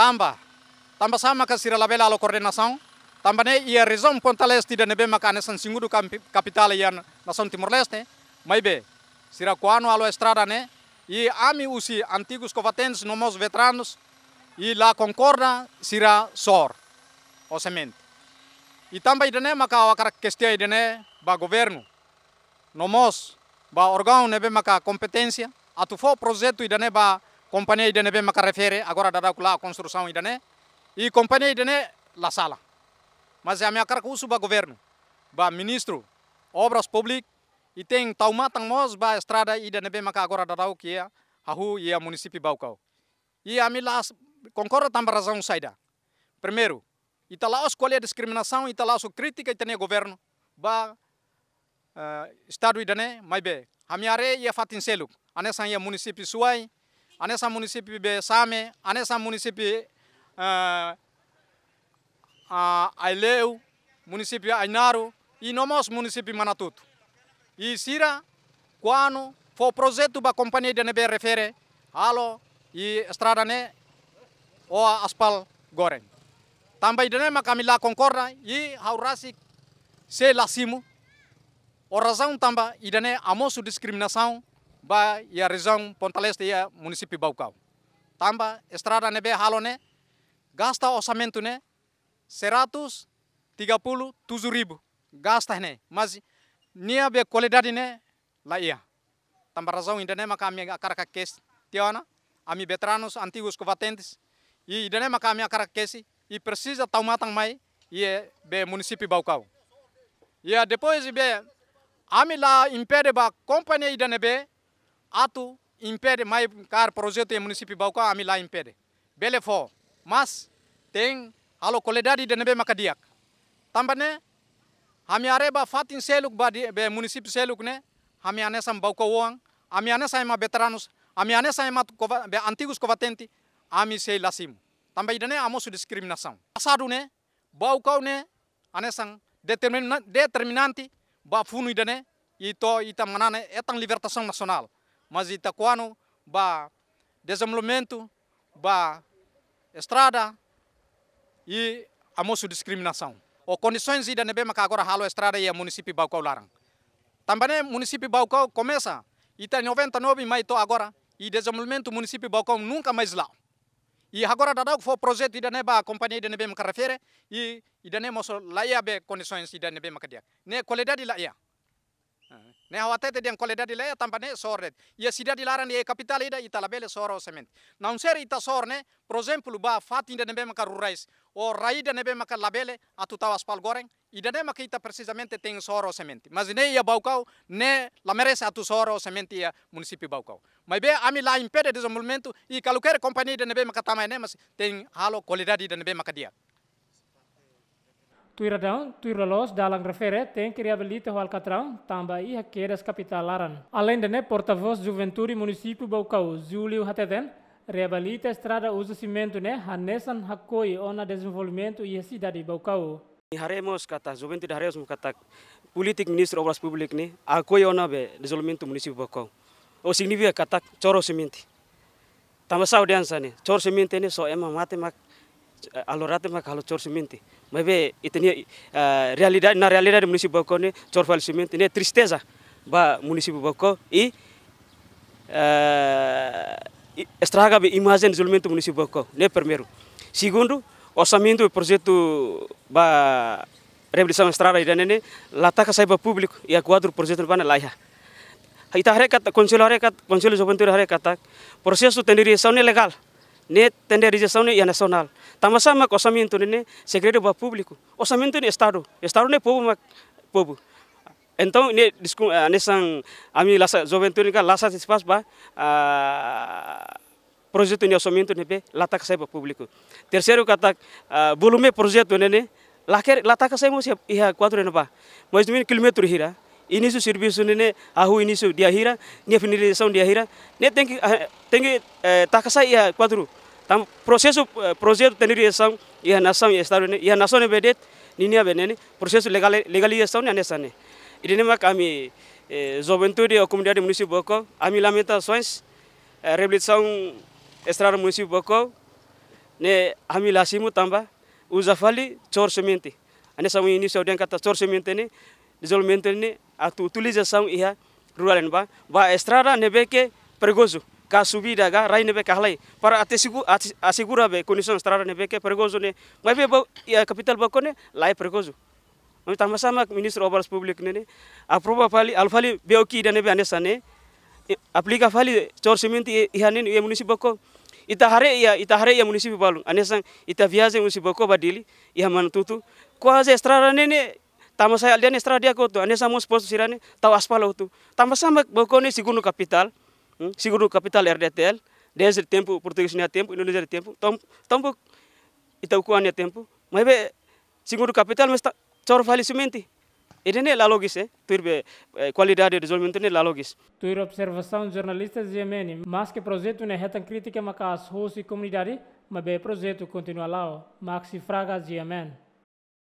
tamba tamba sama ka sira labela lo coordenação tamba ne ia região Ponta Leste da nebe makane san singudu capital ia nação Timor Leste maibe sira quano alo estrada né e ami usi antigos combatentes nomos veteranos e lá concorda sira sor o semente e tamba idene maka wakara kestia idene ba governo nomos ba órgão nebe maka competência atufo projeto idene ba companhia idene neve maka refere agora dará a construção idene e de idene la sala mas é a minha cara usa o governo ba ministro obras públicas e tem tauma tangmos ba estrada idene neve maka agora o que é rua e a município baukau e a mim concorda concordo também razão saída primeiro itala tá os é a discriminação itala tá os crítica itene governo ba uh, estado idene mais bem a minha areia fatin seluk anessa a município suai Anessa município be Same, Anessa município uh, eh, uh, eh, Aileu, município Ainaro e no nosso município Manatuto. E Sira, quando for o projeto da companhia de nebe refere, alo e estrada né, ou aspal goren. Também de kami camila concorda e haurasi se lacimo, o razão também e de amoço discriminação ba ya Pontales Pontaleste ya e munisipi baukau. Tamba estrada nebe halone gasta orçamento ne tujuh ribu gasta ne mas nia be kualidad ne la iya. Tamba rezong ainda maka makami akar kakes tiana ami veteranos antigos kovatentes I ainda maka makami akar kakesi i persis atau matang mai i e be munisipi baukau. Iya depois be ami la impede ba kompanya idane be Atu impede mai kar projeto em munisipi bauka ami la impede. Bele fo, mas Teng, halo qualidade de nebe makadiak. Tambane ami ba fatin seluk ba di be munisipi seluk ne ami sam bauka wong ami anesa ima veteranos, ami anesa ima kova, be antigos kovatenti. ami sei lasim. dene idane su diskriminasaun asadu ne bauka ne ane sang determinanti ba funu dene ito ita manane etang libertasong nasional mas Itaquano ba desenvolvimento, ba estrada e a moço discriminação. O condições de nebe maca agora halo estrada e a é município Baucau Larang. Também é município Baucau começa ita 99 mas to agora e desenvolvimento município Baucau nunca mais lá. E agora da foi projeto de neba a companhia de nebe maca refere e ida nebe moço lá é be condições ida nebe maca dia. Ne né, qualidade lá ne hawatete yang koleda di lea tampane sorre Ia sida di laran e kapital ida ita labele soro semen. na unsere ita sorne por exemplo ba fati dan nebe maka rurais o dan nebe maka labele atu tawas pal goreng ida ne maka ita precisamente sore soro semen. mas ne ia baukau ne la atu soro tia ia municipio baukau Mai be ami lá impede zomulmentu e qualquer kompani dan nebe maka tamai ne mas teng halo di dan nebe maka dia Tuiradão, tuiralos, dalang refere, tem que reabilitar o Alcatrão, kapitalaran. E requeras capitalaran. Além de né, porta-voz Juventude Município Baucau, Júlio Hateten, reabilita a estrada usa cimento né, hanesan hakoi ona desenvolvimento e a cidade Baucau. Haremos kata juventude haremos kata politik ministro obras publik ni akoi ona be desenvolvimento município Baucau. O significa kata coro cimento. Tambah sau diansa ni, coro cimento ni so emang matemak. mak Eh, alorate ma kalau chor siminti ma be itini eh, realida na na di munisi boko ne chor fal siminti ne tristeza ba munisi boko i eh, estraga be imazen zulmento munisi boko ne permeru. Sigundu osamintu do projeto ba rebelisam estrada ida ne lataka saiba publik e a projetu pana laiha Ita hari kata konsil hari kata konsil joventura hari kata proses tu tenderização legal, ne tenderização ne nasional. Tamasama ko saminto ne segredo ba publiko. O saminto ne estado. Estado ne pobo mak pobo Então ne ah, ne sang ami lasa juventude ka lasa espaço ba ah, projeto ne saminto ne be latak sai ba publiko. Terceiro kata volume ah, projeto ne ne laker latak sai mo siap iha quadro ne ba. Mas dumin kilometro hira. su serviço ne ahu ini dia hira, ne finalização dia hira. Ne tengi que eh, tem que takasai iha quadro tam processo eh, projeto teniriação e iha nação iha e a nação é bedet ninia benene processo legal legalização né nessa né idene mak ami juventude eh, e comunidade município boko ami lamentações eh, reabilitação estrada município boko ne ami lasimu tamba uzafali chor semente anessa ini início kata encata chor semente ne desenvolvimento ne a utilização ia rural ba ba estrada nebeke perigoso kasubi daga ga rai nebe kahlai para atesigu asigura be kondisi strara nebe ke pregozo ne ngai be ya capital kone lai pergozu ngai tama sama ministro obras public ne ne aproba fali alfali beoki oki nebe anesa ne e, aplika fali chor simenti e, ihanin ya e munisi ko ita hare ya ita hare ya municipal balung anesa ita biasa munisi ko badili ya manututu ko aja strada ne ne tama saya aldian dia ko anesa mos pos tau aspal tu tama sama bakone sigunu kapital. Hum? seguro capital RDTL, desde tempo português não é tempo, indonesia é tempo, tam tampuk itaukuan é tempo, mas be seguro capital mas chor tá, falecimento. Ele não é logis, é? Eh? Tuir eh, qualidade do desenvolvimento não é logis. Tuir observação de jornalistas de Yemeni, mas que projeto não é tão crítica mas que as ruas e comunidade, mas o projeto continua lá, Maxi Fraga de Yemen.